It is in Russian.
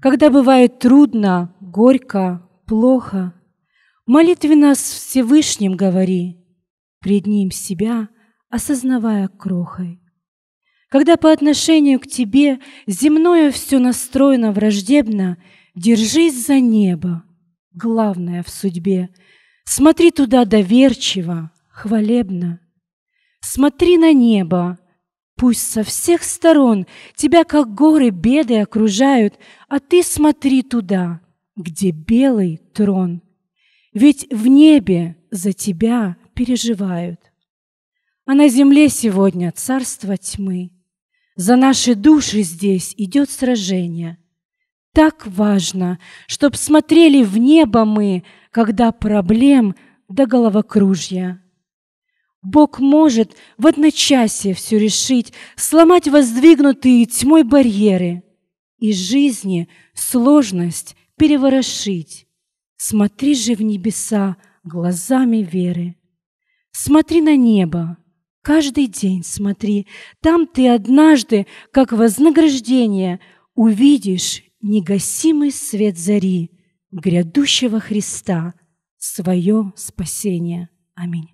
Когда бывает трудно, горько, плохо, Молитве нас Всевышним говори, Пред Ним себя осознавая крохой. Когда по отношению к тебе земное все настроено враждебно, Держись за небо, главное в судьбе, Смотри туда доверчиво, хвалебно. Смотри на небо, Пусть со всех сторон тебя, как горы, беды окружают, а ты смотри туда, где белый трон. Ведь в небе за тебя переживают. А на земле сегодня царство тьмы. За наши души здесь идет сражение. Так важно, чтоб смотрели в небо мы, когда проблем до головокружья Бог может в одночасье все решить, сломать воздвигнутые тьмой барьеры и жизни сложность переворошить. Смотри же в небеса глазами веры. Смотри на небо, каждый день смотри. Там ты однажды, как вознаграждение, увидишь негасимый свет зари грядущего Христа, свое спасение. Аминь.